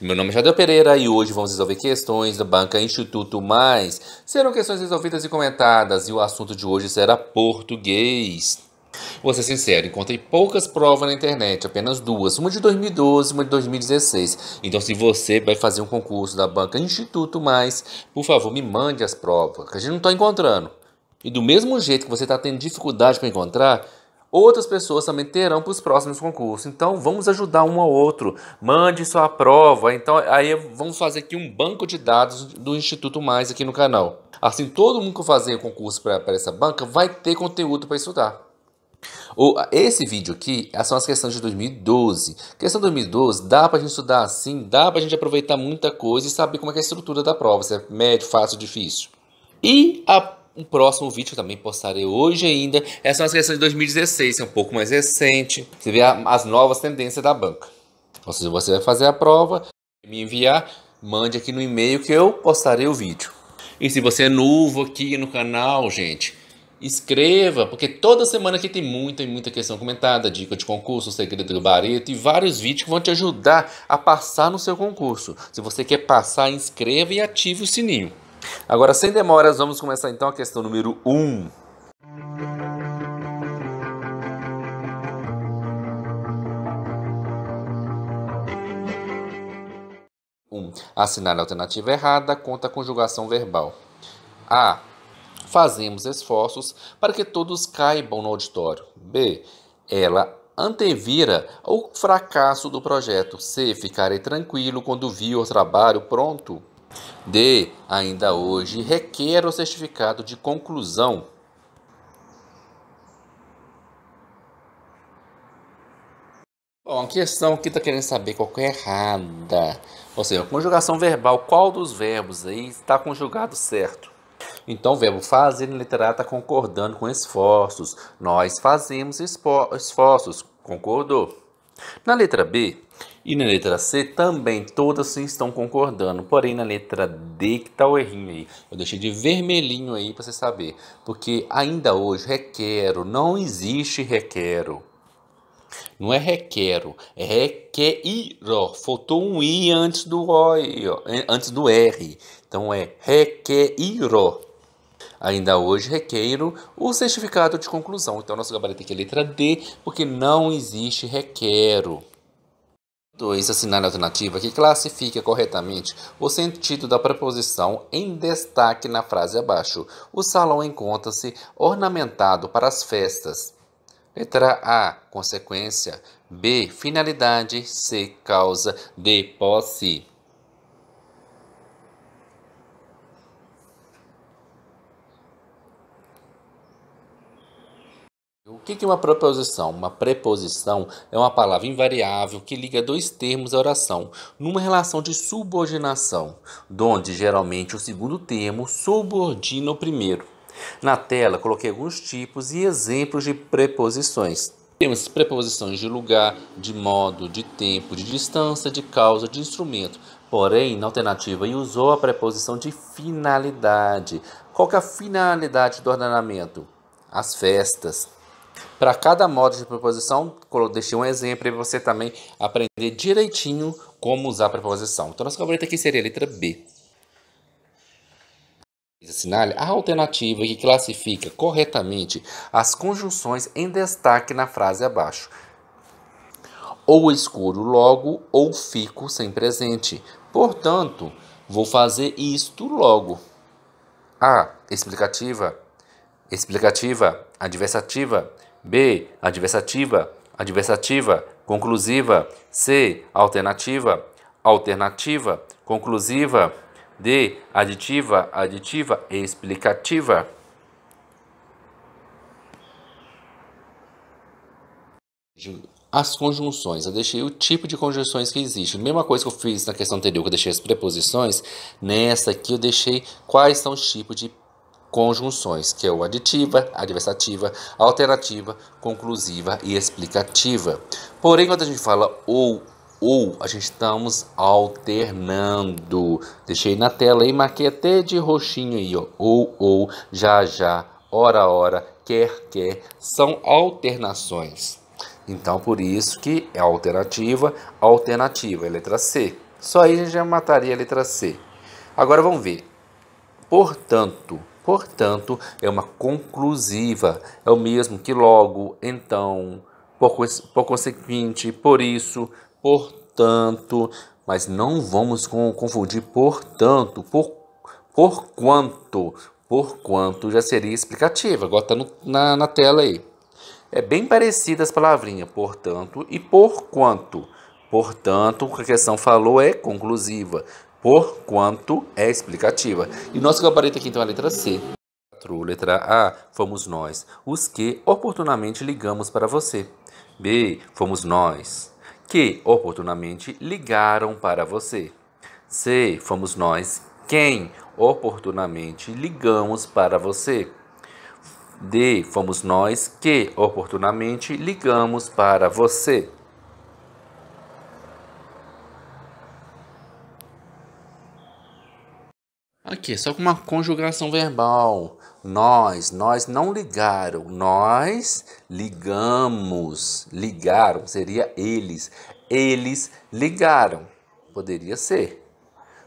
Meu nome é Jadel Pereira e hoje vamos resolver questões da Banca Instituto Mais. Serão questões resolvidas e comentadas e o assunto de hoje será português. Vou ser sincero, encontrei poucas provas na internet, apenas duas, uma de 2012 e uma de 2016. Então, se você vai fazer um concurso da banca Instituto Mais, por favor, me mande as provas, que a gente não está encontrando. E do mesmo jeito que você está tendo dificuldade para encontrar, outras pessoas também terão para os próximos concursos. Então vamos ajudar um ao outro. Mande sua prova. Então aí vamos fazer aqui um banco de dados do Instituto Mais aqui no canal. Assim todo mundo que fazer o concurso para essa banca vai ter conteúdo para estudar. O, esse vídeo aqui são as questões de 2012. Questão de 2012 dá para a gente estudar assim, dá para a gente aproveitar muita coisa e saber como é, é a estrutura da prova, se é médio, fácil, difícil. E a um próximo vídeo também postarei hoje ainda. Essas é são as questões de 2016, é um pouco mais recente. Você vê as novas tendências da banca. Ou seja, você vai fazer a prova, me enviar, mande aqui no e-mail que eu postarei o vídeo. E se você é novo aqui no canal, gente, inscreva porque toda semana aqui tem muita e muita questão comentada, dica de concurso, segredo do Bareto e vários vídeos que vão te ajudar a passar no seu concurso. Se você quer passar, inscreva e ative o sininho. Agora, sem demoras, vamos começar então a questão número 1. Um. Um, assinale a alternativa errada, conta a conjugação verbal. A. Fazemos esforços para que todos caibam no auditório. B. Ela antevira o fracasso do projeto. C. Ficarei tranquilo quando vi o trabalho pronto. D. Ainda hoje requer o certificado de conclusão Bom, a questão aqui está querendo saber qual que é errada. Ou seja, a conjugação verbal, qual dos verbos aí está conjugado certo? Então, o verbo fazer na literal está concordando com esforços. Nós fazemos esforços, concordou. Na letra B, e na letra C também todas sim estão concordando, porém na letra D que tá o errinho aí. Eu deixei de vermelhinho aí para você saber, porque ainda hoje requero, não existe requero. Não é requero, é requeiro. Faltou um i antes do o, antes do r. Então é requeiro. Ainda hoje requeiro o certificado de conclusão. Então nosso gabarito aqui é letra D, porque não existe requero. 2. Assinale a alternativa que classifica corretamente o sentido da preposição em destaque na frase abaixo. O salão encontra-se ornamentado para as festas. Letra A, consequência. B, finalidade. C, causa. D, posse. que é uma preposição? Uma preposição é uma palavra invariável que liga dois termos à oração, numa relação de subordinação, onde geralmente o segundo termo subordina o primeiro. Na tela, coloquei alguns tipos e exemplos de preposições. Temos preposições de lugar, de modo, de tempo, de distância, de causa, de instrumento. Porém, na alternativa, e usou a preposição de finalidade. Qual é a finalidade do ordenamento? As festas. Para cada modo de preposição, deixei um exemplo para você também aprender direitinho como usar a preposição. Então, nossa favorita aqui seria a letra B. Assinale a alternativa que classifica corretamente as conjunções em destaque na frase abaixo. Ou escuro logo, ou fico sem presente. Portanto, vou fazer isto logo. A. Explicativa. Explicativa. Adversativa. B. Adversativa, adversativa, conclusiva. C. Alternativa, alternativa, conclusiva. D. Aditiva, aditiva, explicativa. As conjunções, eu deixei o tipo de conjunções que existe. Mesma coisa que eu fiz na questão anterior, que eu deixei as preposições, nessa aqui eu deixei quais são os tipos de conjunções, que é o aditiva, adversativa, alternativa, conclusiva e explicativa. Porém, quando a gente fala ou ou a gente estamos alternando. Deixei na tela aí, marquei até de roxinho aí, ó. Ou ou, já já, hora hora, quer quer, são alternações. Então, por isso que é alternativa, alternativa, é letra C. Só aí a gente já mataria a letra C. Agora vamos ver. Portanto, Portanto, é uma conclusiva, é o mesmo que logo, então, por, por consequente por isso, portanto, mas não vamos confundir portanto, por, por quanto, por quanto já seria explicativa, agora está na, na tela aí. É bem parecida as palavrinhas, portanto e por quanto. Portanto, o que a questão falou é conclusiva por quanto é explicativa. E nosso gabarito aqui então é a letra C. Letra A, fomos nós, os que oportunamente ligamos para você. B, fomos nós, que oportunamente ligaram para você. C, fomos nós, quem oportunamente ligamos para você. D, fomos nós que oportunamente ligamos para você. Aqui, só com uma conjugação verbal. Nós, nós não ligaram, nós ligamos, ligaram, seria eles. Eles ligaram, poderia ser.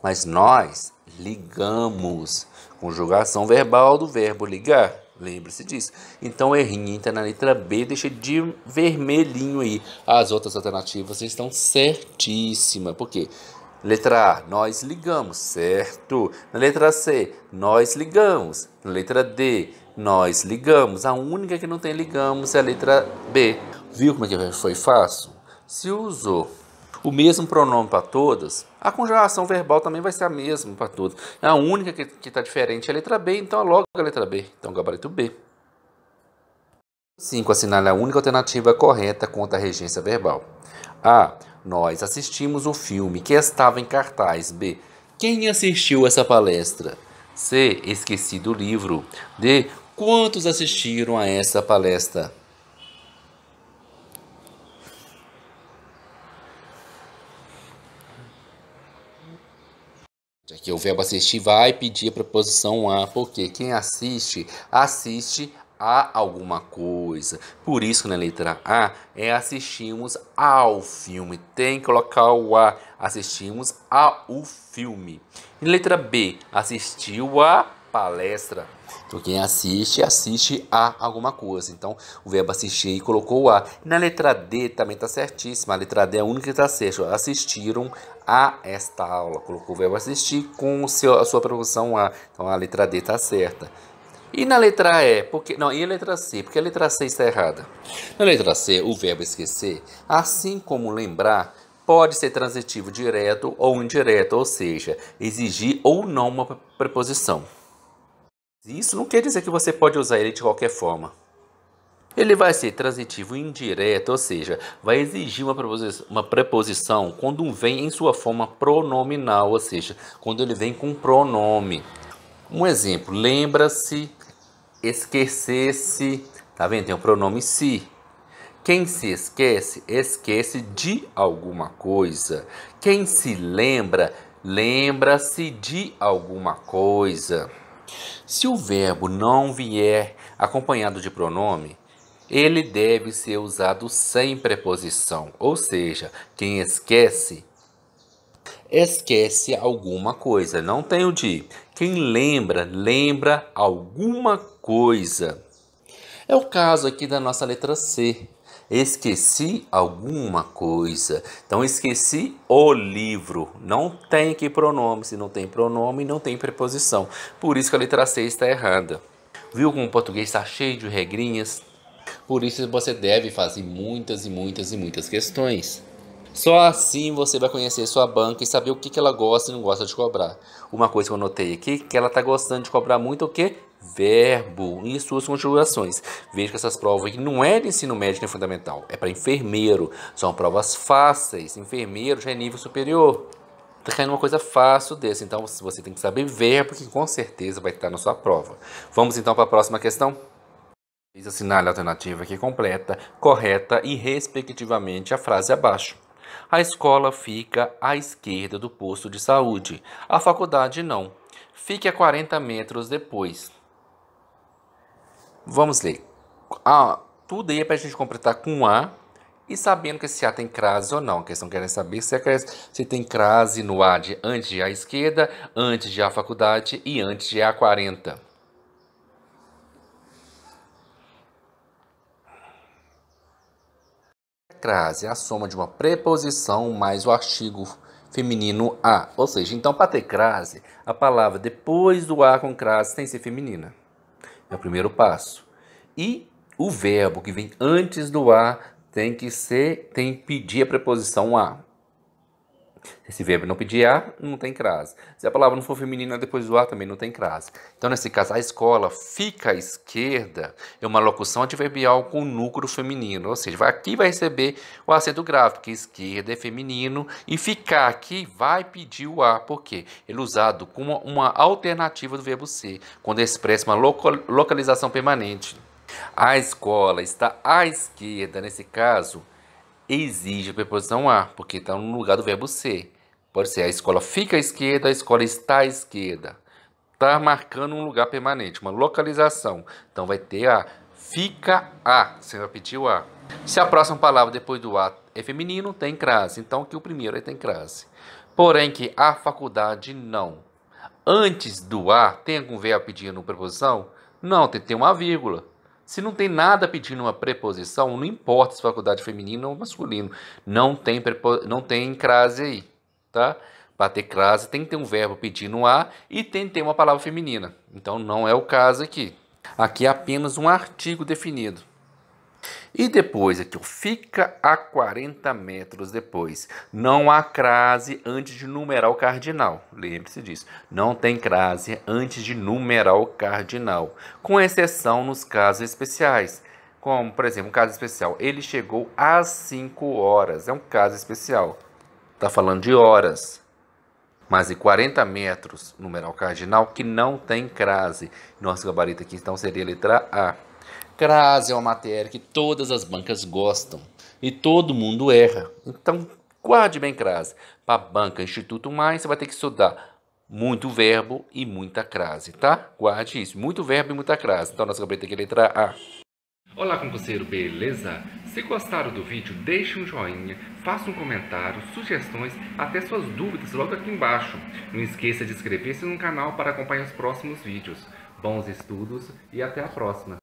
Mas nós ligamos, conjugação verbal do verbo ligar, lembre-se disso. Então, errinho. está na letra B, deixa de vermelhinho aí. As outras alternativas estão certíssimas, por quê? Porque Letra A, nós ligamos, certo? Na letra C, nós ligamos. Na letra D, nós ligamos. A única que não tem ligamos é a letra B. Viu como é que foi fácil? Se usou o mesmo pronome para todas, a conjugação verbal também vai ser a mesma para todas. É a única que está diferente é a letra B, então é logo a letra B. Então, gabarito B. 5. Assinale a única alternativa correta contra a regência verbal. A. Nós assistimos o filme que estava em cartaz. B. Quem assistiu essa palestra? C. Esqueci do livro. D. Quantos assistiram a essa palestra? Aqui o verbo assistir vai pedir a preposição a, porque quem assiste, assiste a alguma coisa. Por isso, na letra A, é assistimos ao filme. Tem que colocar o A. Assistimos ao filme. E letra B, assistiu a palestra. Então, quem assiste, assiste a alguma coisa. Então, o verbo assistir e colocou o a. Na letra D também está certíssima. A letra D é a única que está certa. Assistiram a esta aula. Colocou o verbo assistir com a sua produção a. Então, a letra D está certa. E na letra E? Porque, não, e a letra C? Porque a letra C está errada. Na letra C, o verbo esquecer, assim como lembrar, pode ser transitivo direto ou indireto, ou seja, exigir ou não uma preposição. Isso não quer dizer que você pode usar ele de qualquer forma. Ele vai ser transitivo indireto, ou seja, vai exigir uma preposição, uma preposição quando vem em sua forma pronominal, ou seja, quando ele vem com pronome. Um exemplo, lembra-se esquecesse, tá vendo? Tem o pronome se. Quem se esquece, esquece de alguma coisa. Quem se lembra, lembra-se de alguma coisa. Se o verbo não vier acompanhado de pronome, ele deve ser usado sem preposição, ou seja, quem esquece esquece alguma coisa. Não tem o de. Quem lembra, lembra alguma coisa. É o caso aqui da nossa letra C. Esqueci alguma coisa. Então, esqueci o livro. Não tem que pronome. Se não tem pronome, não tem preposição. Por isso que a letra C está errada. Viu como o português está cheio de regrinhas? Por isso você deve fazer muitas e muitas e muitas questões. Só assim você vai conhecer sua banca e saber o que, que ela gosta e não gosta de cobrar. Uma coisa que eu notei aqui, que ela está gostando de cobrar muito é o que? Verbo e suas conjugações. Veja que essas provas aqui não é de ensino médio nem é fundamental, é para enfermeiro. São provas fáceis, enfermeiro já é nível superior. Tá caindo uma coisa fácil desse, então você tem que saber verbo que com certeza vai estar na sua prova. Vamos então para a próxima questão? Assinale a alternativa que completa, correta e respectivamente a frase abaixo. A escola fica à esquerda do posto de saúde, a faculdade não. Fique a 40 metros depois. Vamos ler. Ah, tudo aí é para a gente completar com A e sabendo que esse A tem crase ou não. A questão querem saber se, é crase, se tem crase no A de antes de A esquerda, antes de A faculdade e antes de A40. crase, a soma de uma preposição mais o artigo feminino a. Ou seja, então, para ter crase, a palavra depois do a com crase tem que ser feminina. É o primeiro passo. E o verbo que vem antes do a tem que ser, tem que pedir a preposição a. Se verbo não pedir A, não tem crase. Se a palavra não for feminina, depois do A também não tem crase. Então, nesse caso, a escola fica à esquerda é uma locução adverbial com núcleo feminino. Ou seja, vai, aqui vai receber o acento grave, porque esquerda é feminino. E ficar aqui vai pedir o A. Por quê? Ele é usado como uma alternativa do verbo ser, quando expressa uma localização permanente. A escola está à esquerda, nesse caso, exige a preposição a, porque está no lugar do verbo ser. Pode ser a escola fica à esquerda, a escola está à esquerda. Está marcando um lugar permanente, uma localização. Então vai ter a fica a, você repetir o a. Se a próxima palavra depois do a é feminino, tem crase. Então que o primeiro tem crase. Porém que a faculdade não. Antes do a, tem algum verbo pedindo preposição? Não, tem que ter uma vírgula. Se não tem nada pedindo uma preposição, não importa se faculdade é feminina ou masculino, não tem, não tem crase aí, tá? Para ter crase tem que ter um verbo pedindo a e tem que ter uma palavra feminina. Então não é o caso aqui. Aqui é apenas um artigo definido. E depois aqui, ó, fica a 40 metros depois. Não há crase antes de numeral cardinal. Lembre-se disso. Não tem crase antes de numeral cardinal, com exceção nos casos especiais. Como, por exemplo, um caso especial, ele chegou às 5 horas. É um caso especial. Está falando de horas. Mas em 40 metros, numeral cardinal, que não tem crase. Nosso gabarito aqui, então, seria a letra A. Crase é uma matéria que todas as bancas gostam e todo mundo erra. Então, guarde bem crase. Para banca Instituto Mais, você vai ter que estudar muito verbo e muita crase, tá? Guarde isso, muito verbo e muita crase. Então, nossa gaveta aqui que letra A. Olá, concurseiro, beleza? Se gostaram do vídeo, deixe um joinha, faça um comentário, sugestões, até suas dúvidas logo aqui embaixo. Não esqueça de inscrever-se no canal para acompanhar os próximos vídeos. Bons estudos e até a próxima!